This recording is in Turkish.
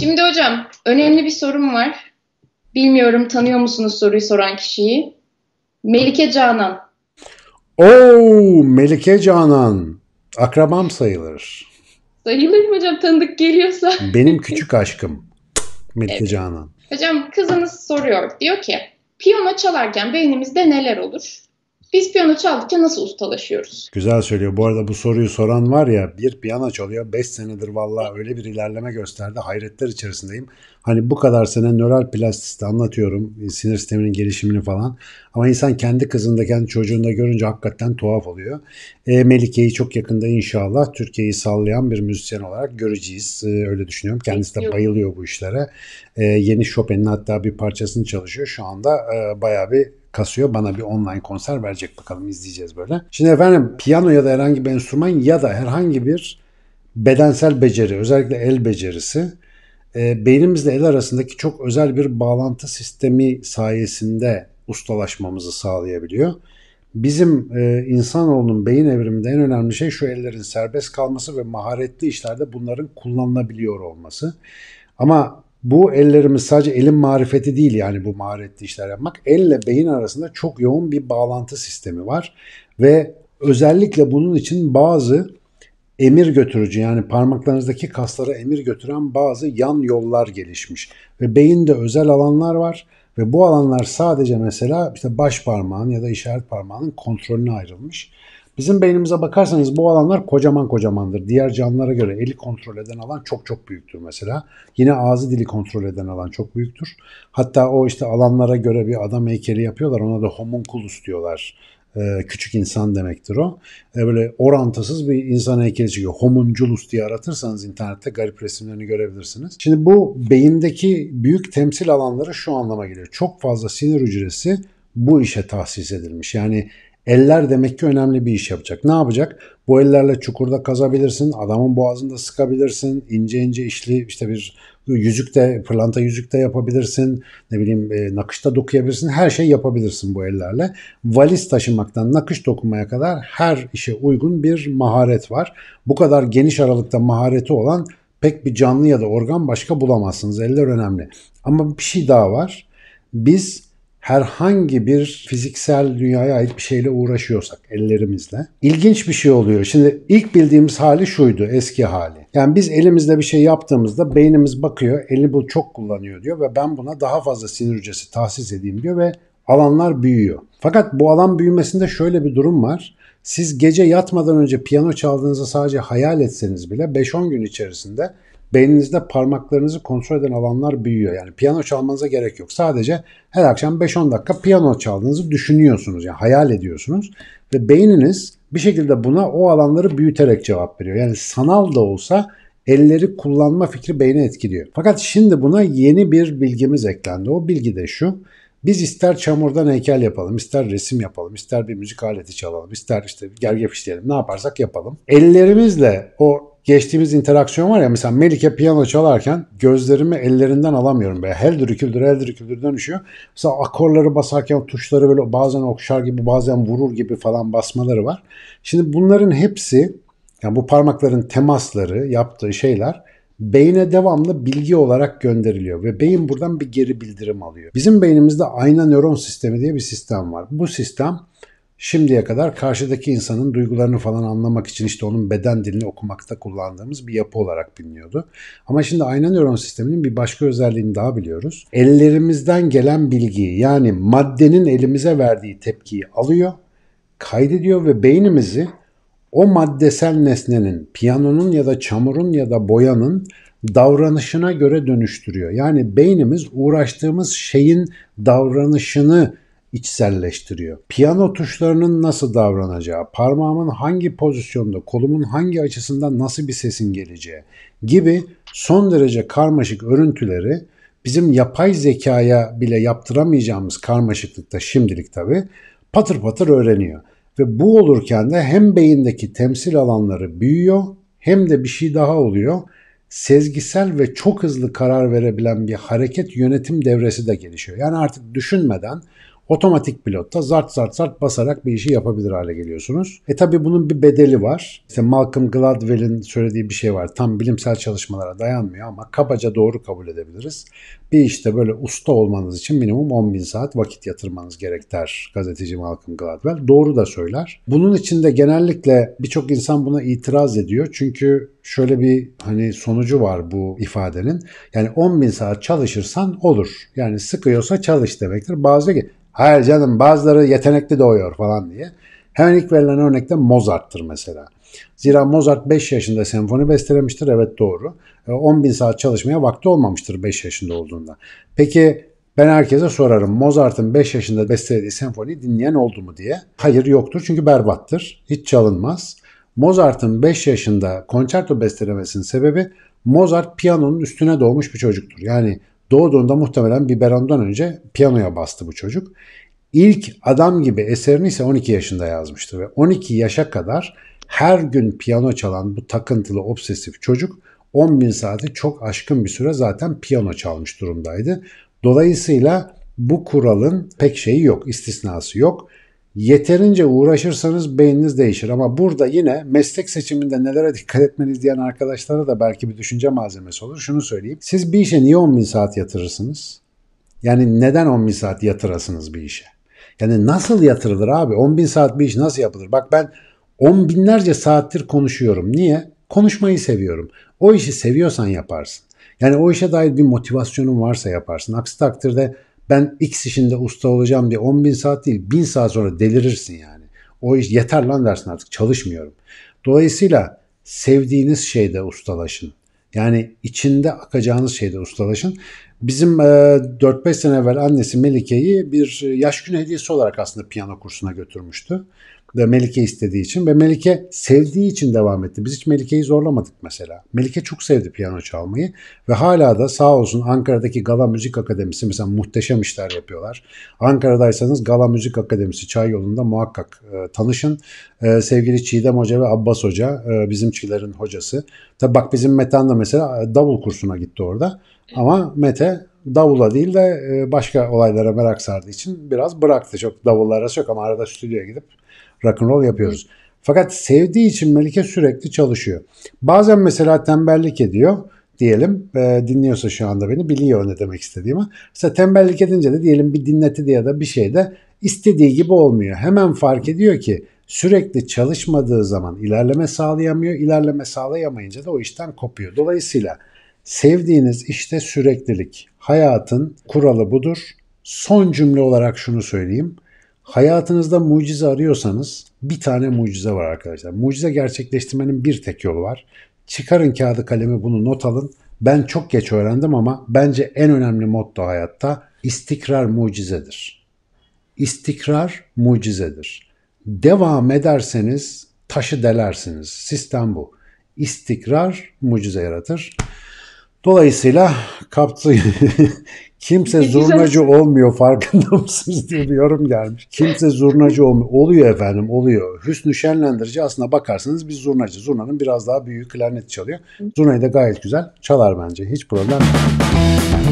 Şimdi hocam önemli bir sorum var. Bilmiyorum tanıyor musunuz soruyu soran kişiyi? Melike Canan. Oo Melike Canan. Akrabam sayılır. Sayılır mı hocam tanıdık geliyorsa? Benim küçük aşkım. Melike evet. Canan. Hocam kızınız soruyor. Diyor ki piyano çalarken beynimizde neler olur? Biz piyano çaldıkça nasıl ustalaşıyoruz? Güzel söylüyor. Bu arada bu soruyu soran var ya bir piyano çalıyor 5 senedir valla öyle bir ilerleme gösterdi. Hayretler içerisindeyim. Hani bu kadar sene nöral plastiste anlatıyorum. Sinir sisteminin gelişimini falan. Ama insan kendi kızında kendi çocuğunda görünce hakikaten tuhaf oluyor. E, Melike'yi çok yakında inşallah Türkiye'yi sallayan bir müzisyen olarak göreceğiz. E, öyle düşünüyorum. Kendisi de bayılıyor bu işlere. E, yeni Chopin'in hatta bir parçasını çalışıyor. Şu anda e, bayağı bir kasıyor. Bana bir online konser verecek bakalım izleyeceğiz böyle. Şimdi efendim piyano ya da herhangi bir enstrüman ya da herhangi bir bedensel beceri özellikle el becerisi e, beynimizle el arasındaki çok özel bir bağlantı sistemi sayesinde ustalaşmamızı sağlayabiliyor. Bizim e, insanoğlunun beyin evriminde en önemli şey şu ellerin serbest kalması ve maharetli işlerde bunların kullanılabiliyor olması. Ama bu ellerimiz sadece elin marifeti değil yani bu maharetli işler yapmak. Elle beyin arasında çok yoğun bir bağlantı sistemi var ve özellikle bunun için bazı emir götürücü yani parmaklarınızdaki kaslara emir götüren bazı yan yollar gelişmiş. Ve beyinde özel alanlar var ve bu alanlar sadece mesela işte baş parmağın ya da işaret parmağının kontrolüne ayrılmış. Bizim beynimize bakarsanız bu alanlar kocaman kocamandır. Diğer canlılara göre eli kontrol eden alan çok çok büyüktür mesela. Yine ağzı dili kontrol eden alan çok büyüktür. Hatta o işte alanlara göre bir adam heykeli yapıyorlar. Ona da homunculus diyorlar. Ee, küçük insan demektir o. Ee, böyle orantısız bir insan heykeli çıkıyor. Homunculus diye aratırsanız internette garip resimlerini görebilirsiniz. Şimdi bu beyindeki büyük temsil alanları şu anlama geliyor. Çok fazla sinir hücresi bu işe tahsis edilmiş. Yani Eller demek ki önemli bir iş yapacak. Ne yapacak? Bu ellerle çukurda kazabilirsin, adamın boğazında sıkabilirsin, ince ince işli işte bir yüzük de, pırlanta yüzük de yapabilirsin, ne bileyim e, nakışta dokuyabilirsin, her şey yapabilirsin bu ellerle. Valiz taşımaktan nakış dokumaya kadar her işe uygun bir maharet var. Bu kadar geniş aralıkta mahareti olan pek bir canlı ya da organ başka bulamazsınız. Eller önemli. Ama bir şey daha var. Biz herhangi bir fiziksel dünyaya ait bir şeyle uğraşıyorsak ellerimizle ilginç bir şey oluyor. Şimdi ilk bildiğimiz hali şuydu eski hali. Yani biz elimizle bir şey yaptığımızda beynimiz bakıyor eli bu çok kullanıyor diyor ve ben buna daha fazla sinir hücresi tahsis edeyim diyor ve alanlar büyüyor. Fakat bu alan büyümesinde şöyle bir durum var. Siz gece yatmadan önce piyano çaldığınızı sadece hayal etseniz bile 5-10 gün içerisinde beyninizde parmaklarınızı kontrol eden alanlar büyüyor. Yani piyano çalmanıza gerek yok. Sadece her akşam 5-10 dakika piyano çaldığınızı düşünüyorsunuz. Yani hayal ediyorsunuz. Ve beyniniz bir şekilde buna o alanları büyüterek cevap veriyor. Yani sanal da olsa elleri kullanma fikri beyni etkiliyor. Fakat şimdi buna yeni bir bilgimiz eklendi. O bilgi de şu. Biz ister çamurdan heykel yapalım, ister resim yapalım, ister bir müzik aleti çalalım, ister işte gerge fişleyelim ne yaparsak yapalım. Ellerimizle o geçtiğimiz interaksiyon var ya mesela Melike piyano çalarken gözlerimi ellerinden alamıyorum böyle. Heldir hüküldür heldir hüküldür dönüşüyor. Mesela akorları basarken tuşları böyle bazen okşar gibi bazen vurur gibi falan basmaları var. Şimdi bunların hepsi yani bu parmakların temasları yaptığı şeyler beyne devamlı bilgi olarak gönderiliyor ve beyin buradan bir geri bildirim alıyor. Bizim beynimizde ayna nöron sistemi diye bir sistem var. Bu sistem Şimdiye kadar karşıdaki insanın duygularını falan anlamak için işte onun beden dilini okumakta kullandığımız bir yapı olarak biliniyordu. Ama şimdi ayna nöron sisteminin bir başka özelliğini daha biliyoruz. Ellerimizden gelen bilgiyi yani maddenin elimize verdiği tepkiyi alıyor, kaydediyor ve beynimizi o maddesel nesnenin, piyanonun ya da çamurun ya da boyanın davranışına göre dönüştürüyor. Yani beynimiz uğraştığımız şeyin davranışını içselleştiriyor. Piyano tuşlarının nasıl davranacağı, parmağımın hangi pozisyonda, kolumun hangi açısından nasıl bir sesin geleceği gibi son derece karmaşık örüntüleri bizim yapay zekaya bile yaptıramayacağımız karmaşıklıkta şimdilik tabi patır patır öğreniyor. Ve bu olurken de hem beyindeki temsil alanları büyüyor hem de bir şey daha oluyor. Sezgisel ve çok hızlı karar verebilen bir hareket yönetim devresi de gelişiyor. Yani artık düşünmeden Otomatik pilotta zart zart zart basarak bir işi yapabilir hale geliyorsunuz. E tabi bunun bir bedeli var. İşte Malcolm Gladwell'in söylediği bir şey var. Tam bilimsel çalışmalara dayanmıyor ama kabaca doğru kabul edebiliriz. Bir işte böyle usta olmanız için minimum 10.000 saat vakit yatırmanız gerek der gazeteci Malcolm Gladwell. Doğru da söyler. Bunun için de genellikle birçok insan buna itiraz ediyor. Çünkü şöyle bir hani sonucu var bu ifadenin. Yani 10 bin saat çalışırsan olur. Yani sıkıyorsa çalış demektir. Bazı Hayır canım bazıları yetenekli doğuyor falan diye. Hemen ilk verilen örnekte Mozart'tır mesela. Zira Mozart 5 yaşında senfoni bestelemiştir. Evet doğru. 10 e, bin saat çalışmaya vakti olmamıştır 5 yaşında olduğunda. Peki ben herkese sorarım Mozart'ın 5 yaşında bestelediği senfoni dinleyen oldu mu diye. Hayır yoktur çünkü berbattır. Hiç çalınmaz. Mozart'ın 5 yaşında konçerto bestelemesinin sebebi Mozart piyanonun üstüne doğmuş bir çocuktur. Yani doğduğunda muhtemelen bir berandan önce piyanoya bastı bu çocuk. İlk Adam gibi eserini ise 12 yaşında yazmıştı ve 12 yaşa kadar her gün piyano çalan bu takıntılı obsesif çocuk 10 bin saati çok aşkın bir süre zaten piyano çalmış durumdaydı. Dolayısıyla bu kuralın pek şeyi yok, istisnası yok. Yeterince uğraşırsanız beyniniz değişir ama burada yine meslek seçiminde nelere dikkat etmeniz diyen arkadaşlara da belki bir düşünce malzemesi olur. Şunu söyleyeyim. Siz bir işe niye 10 bin saat yatırırsınız? Yani neden 10 bin saat yatırasınız bir işe? Yani nasıl yatırılır abi? 10 bin saat bir iş nasıl yapılır? Bak ben on binlerce saattir konuşuyorum. Niye? Konuşmayı seviyorum. O işi seviyorsan yaparsın. Yani o işe dair bir motivasyonun varsa yaparsın. Aksi takdirde ben X işinde usta olacağım diye 10 bin saat değil 1000 saat sonra delirirsin yani. O iş yeter lan dersin artık çalışmıyorum. Dolayısıyla sevdiğiniz şeyde ustalaşın. Yani içinde akacağınız şeyde ustalaşın. Bizim 4-5 e, sene evvel annesi Melike'yi bir e, yaş günü hediyesi olarak aslında piyano kursuna götürmüştü da Melike istediği için ve Melike sevdiği için devam etti. Biz hiç Melike'yi zorlamadık mesela. Melike çok sevdi piyano çalmayı ve hala da sağ olsun Ankara'daki Gala Müzik Akademisi mesela muhteşem işler yapıyorlar. Ankara'daysanız Gala Müzik Akademisi Çay Yolu'nda muhakkak e, tanışın. E, sevgili Çiğdem Hoca ve Abbas Hoca e, bizimçilerin hocası. Tabi bak bizim Metan da mesela e, davul kursuna gitti orada. Ama Mete davula değil de e, başka olaylara merak sardığı için biraz bıraktı. Çok davullara çok ama arada stüdyoya gidip rock'n'roll yapıyoruz. Fakat sevdiği için Melike sürekli çalışıyor. Bazen mesela tembellik ediyor diyelim. E, dinliyorsa şu anda beni biliyor ne demek istediğimi. Mesela tembellik edince de diyelim bir dinletide ya da bir şeyde istediği gibi olmuyor. Hemen fark ediyor ki sürekli çalışmadığı zaman ilerleme sağlayamıyor. İlerleme sağlayamayınca da o işten kopuyor. Dolayısıyla sevdiğiniz işte süreklilik. Hayatın kuralı budur. Son cümle olarak şunu söyleyeyim. Hayatınızda mucize arıyorsanız bir tane mucize var arkadaşlar. Mucize gerçekleştirmenin bir tek yolu var. Çıkarın kağıdı kalemi bunu not alın. Ben çok geç öğrendim ama bence en önemli motto hayatta istikrar mucizedir. İstikrar mucizedir. Devam ederseniz taşı delersiniz. Sistem bu. İstikrar mucize yaratır. Dolayısıyla kaptı Kimse zurnacı olmuyor farkında mısınız diye bir yorum gelmiş. Kimse zurnacı olmuyor. Oluyor efendim oluyor. Hüsnü Şenlendirici aslında bakarsanız biz zurnacı. Zurnanın biraz daha büyük klarnet çalıyor. Zurnayı da gayet güzel çalar bence. Hiç problem yok.